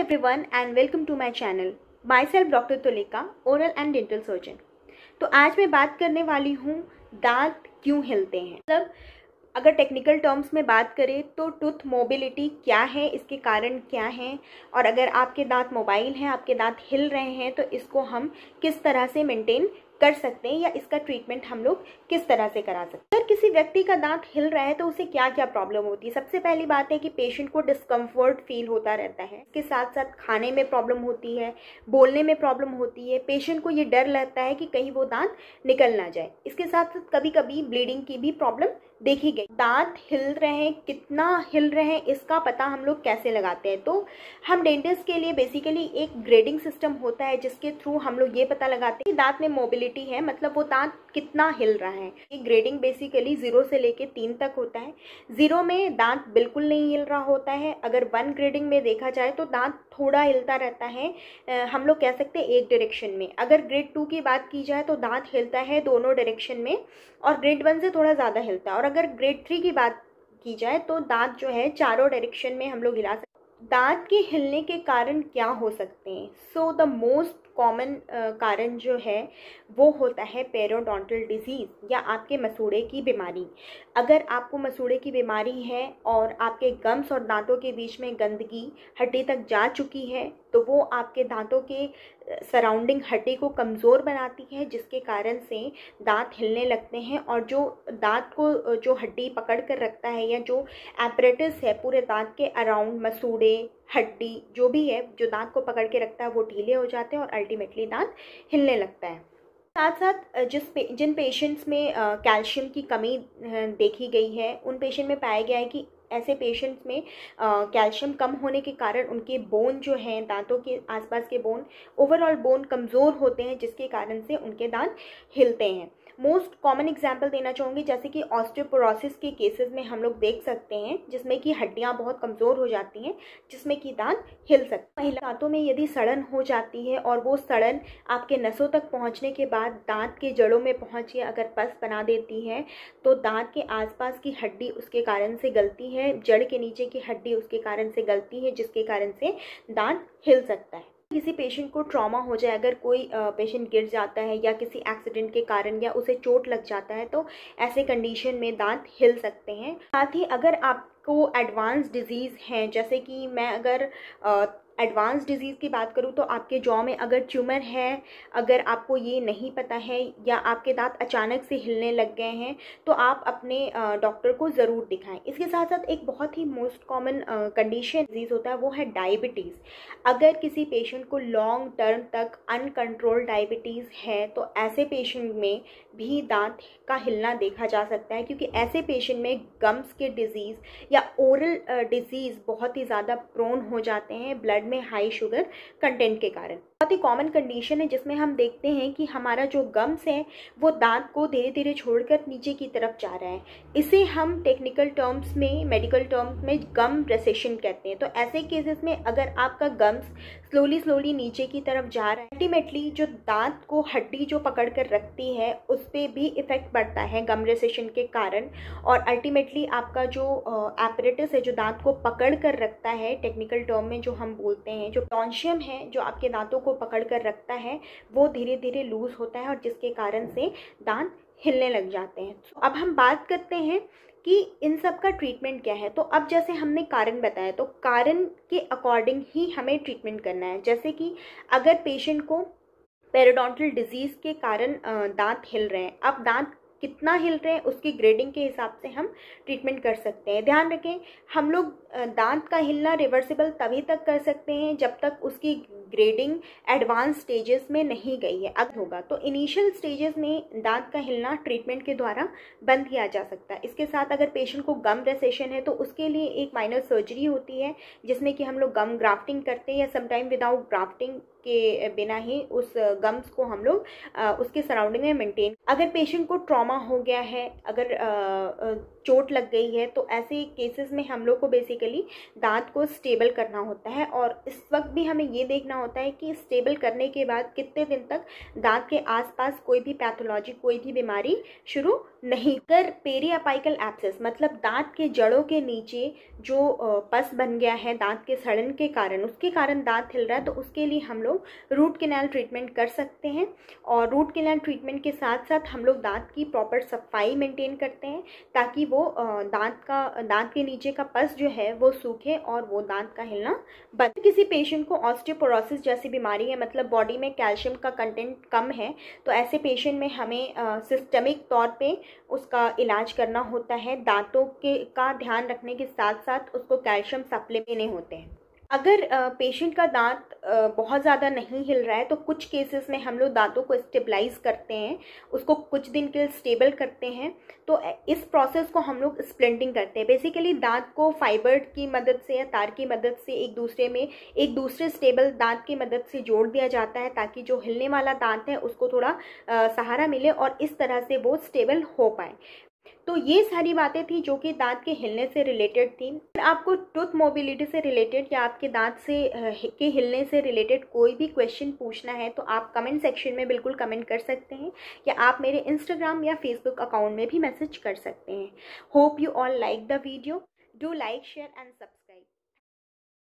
And welcome to to channel channel. Self doctor Tulika oral and dental surgeon तो आज मैं बात करने वाली हूँ दांत क्यों हिलते हैं मतलब अगर टेक्निकल टर्म्स में बात करें तो टूथ मोबिलिटी क्या है इसके कारण क्या हैं और अगर आपके दांत मोबाइल हैं आपके दांत हिल रहे हैं तो इसको हम किस तरह से मेंटेन कर सकते हैं या इसका ट्रीटमेंट हम लोग किस तरह से करा सकते हैं अगर किसी व्यक्ति का दांत हिल रहा है तो उसे क्या क्या प्रॉब्लम होती है सबसे पहली बात है कि पेशेंट को डिस्कम्फर्ट फील होता रहता है इसके साथ साथ खाने में प्रॉब्लम होती है बोलने में प्रॉब्लम होती है पेशेंट को ये डर लगता है कि कहीं वो दांत निकल ना जाए इसके साथ साथ कभी कभी ब्लीडिंग की भी प्रॉब्लम देखी गई दांत हिल रहे हैं कितना हिल रहे हैं इसका पता हम लोग कैसे लगाते हैं तो हम डेंटिस्ट के लिए बेसिकली एक ग्रेडिंग सिस्टम होता है जिसके थ्रू हम लोग ये पता लगाते हैं कि दांत में मोबिलिटी मोबिलिटी है मतलब वो दांत कितना हिल रहा है ये ग्रेडिंग बेसिकली ज़ीरो से लेके तीन तक होता है ज़ीरो में दांत बिल्कुल नहीं हिल रहा होता है अगर वन ग्रेडिंग में देखा जाए तो दांत थोड़ा हिलता रहता है आ, हम लोग कह सकते हैं एक डायरेक्शन में अगर ग्रेड टू की बात की जाए तो दांत हिलता है दोनों डायरेक्शन में और ग्रेड वन से थोड़ा ज़्यादा हिलता है और अगर ग्रेड थ्री की बात की जाए तो दांत जो है चारों डायरेक्शन में हम लोग हिला सकते दांत के हिलने के कारण क्या हो सकते हैं so the most common uh, कारण जो है वो होता है पेरोडोंटल डिजीज़ या आपके मसूड़े की बीमारी अगर आपको मसूड़े की बीमारी है और आपके गम्स और दांतों के बीच में गंदगी हड्डी तक जा चुकी है तो वो आपके दांतों के सराउंडिंग हड्डी को कमज़ोर बनाती है जिसके कारण से दांत हिलने लगते हैं और जो दांत को जो हड्डी पकड़ कर रखता है या जो एपरेटिस है पूरे दांत के अराउंड मसूड़े हड्डी जो भी है जो दांत को पकड़ के रखता है वो ढीले हो जाते हैं और अल्टीमेटली दांत हिलने लगता है साथ साथ जिस पे जिन पेशेंट्स में कैल्शियम की कमी देखी गई है उन पेशेंट में पाया गया है कि ऐसे पेशेंट्स में कैल्शियम कम होने के कारण उनके बोन जो हैं दांतों के आसपास के बोन ओवरऑल बोन कमज़ोर होते हैं जिसके कारण से उनके दांत हिलते हैं मोस्ट कॉमन एग्जाम्पल देना चाहूँगी जैसे कि ऑस्टियोपोरोसिस के केसेस में हम लोग देख सकते हैं जिसमें कि हड्डियाँ बहुत कमज़ोर हो जाती हैं जिसमें कि दांत हिल सकते पहले दांतों में यदि सड़न हो जाती है और वो सड़न आपके नसों तक पहुँचने के बाद दांत के जड़ों में पहुँच के अगर पस बना देती है तो दांत के आसपास की हड्डी उसके कारण से गलती है है जड़ के नीचे की हड्डी उसके कारण से गलती है जिसके कारण से दांत हिल सकता है किसी पेशेंट को ट्रॉमा हो जाए अगर कोई पेशेंट गिर जाता है या किसी एक्सीडेंट के कारण या उसे चोट लग जाता है तो ऐसे कंडीशन में दांत हिल सकते हैं साथ ही अगर आप को एडवांस डिजीज़ हैं जैसे कि मैं अगर एडवांस डिजीज़ की बात करूँ तो आपके जॉ में अगर ट्यूमर है अगर आपको ये नहीं पता है या आपके दांत अचानक से हिलने लग गए हैं तो आप अपने डॉक्टर को ज़रूर दिखाएं इसके साथ साथ एक बहुत ही मोस्ट कॉमन कंडीशन डिजीज़ होता है वो है डायबिटीज़ अगर किसी पेशेंट को लॉन्ग टर्म तक अनकंट्रोल डायबिटीज़ है तो ऐसे पेशेंट में भी दांत का हिलना देखा जा सकता है क्योंकि ऐसे पेशेंट में गम्स के डिजीज़ या ओरल डिजीज़ uh, बहुत ही ज़्यादा प्रोन हो जाते हैं ब्लड में हाई शुगर कंटेंट के कारण बहुत ही कॉमन कंडीशन है जिसमें हम देखते हैं कि हमारा जो गम्स है वो दांत को धीरे धीरे छोड़कर तो नीचे की तरफ जा रहा है इसे हम टेक्निकल टर्म्स में मेडिकल टर्म्स में गम रेसेशन कहते हैं तो ऐसे केसेस में अगर आपका गम्स स्लोली स्लोली नीचे की तरफ जा रहा है अल्टीमेटली जो दांत को हड्डी जो पकड़ कर रखती है उस पर भी इफ़ेक्ट पड़ता है गम रेसेशन के कारण और अल्टीमेटली आपका जो uh, एपरेटिस है जो दांत को पकड़ कर रखता है टेक्निकल टर्म में जो हम बोलते हैं जो टॉन्शियम है जो आपके दांतों को पकड़ कर रखता है वो धीरे धीरे लूज़ होता है और जिसके कारण से दांत हिलने लग जाते हैं तो अब हम बात करते हैं कि इन सब का ट्रीटमेंट क्या है तो अब जैसे हमने कारण बताया तो कारण के अकॉर्डिंग ही हमें ट्रीटमेंट करना है जैसे कि अगर पेशेंट को पेरोडोंटल डिजीज़ के कारण दांत हिल रहे हैं अब दांत कितना हिल रहे हैं उसकी ग्रेडिंग के हिसाब से हम ट्रीटमेंट कर सकते हैं ध्यान रखें हम लोग दांत का हिलना रिवर्सिबल तभी तक कर सकते हैं जब तक उसकी ग्रेडिंग एडवांस स्टेजेस में नहीं गई है अब होगा तो इनिशियल स्टेजेस में दांत का हिलना ट्रीटमेंट के द्वारा बंद किया जा सकता है इसके साथ अगर पेशेंट को गम रेसेशन है तो उसके लिए एक माइनर सर्जरी होती है जिसमें कि हम लोग गम ग्राफ्टिंग करते हैं या समटाइम विदाउट ग्राफ्टिंग के बिना ही उस गम्स को हम लोग उसके सराउंडिंग में मेंटेन अगर पेशेंट को ट्रॉमा हो गया है अगर चोट लग गई है तो ऐसे केसेस में हम लोग को बेसिकली दांत को स्टेबल करना होता है और इस वक्त भी हमें ये देखना होता है कि स्टेबल करने के बाद कितने दिन तक दांत के आसपास कोई भी पैथोलॉजी कोई भी बीमारी शुरू नहीं कर पेरियापाइकल एप्सेस मतलब दांत के जड़ों के नीचे जो पस बन गया है दांत के सड़न के कारण उसके कारण दांत हिल रहा है तो उसके लिए हम लोग लोग रूट कैनाल ट्रीटमेंट कर सकते हैं और रूट कैनाल ट्रीटमेंट के साथ साथ हम लोग दांत की प्रॉपर सफाई मेंटेन करते हैं ताकि वो दांत का दांत के नीचे का पस जो है वो सूखे और वो दांत का हिलना बंद तो किसी पेशेंट को ऑस्टियोपोरोसिस जैसी बीमारी है मतलब बॉडी में कैल्शियम का कंटेंट कम है तो ऐसे पेशेंट में हमें सिस्टमिक तौर पर उसका इलाज करना होता है दांतों के का ध्यान रखने के साथ साथ उसको कैल्शियम सप्लीमेंट देने होते हैं अगर पेशेंट का दांत बहुत ज़्यादा नहीं हिल रहा है तो कुछ केसेस में हम लोग दांतों को स्टेबलाइज करते हैं उसको कुछ दिन के लिए स्टेबल करते हैं तो इस प्रोसेस को हम लोग स्प्लेंडिंग करते हैं बेसिकली दांत को फाइबर की मदद से या तार की मदद से एक दूसरे में एक दूसरे स्टेबल दांत की मदद से जोड़ दिया जाता है ताकि जो हिलने वाला दांत है उसको थोड़ा आ, सहारा मिले और इस तरह से वो स्टेबल हो पाए तो ये सारी बातें थी जो कि दांत के हिलने से रिलेटेड थी आपको टूथ मोबिलिटी से रिलेटेड या आपके दांत से के हिलने से रिलेटेड कोई भी क्वेश्चन पूछना है तो आप कमेंट सेक्शन में बिल्कुल कमेंट कर सकते हैं या आप मेरे इंस्टाग्राम या फेसबुक अकाउंट में भी मैसेज कर सकते हैं hope you all like the video do like share and subscribe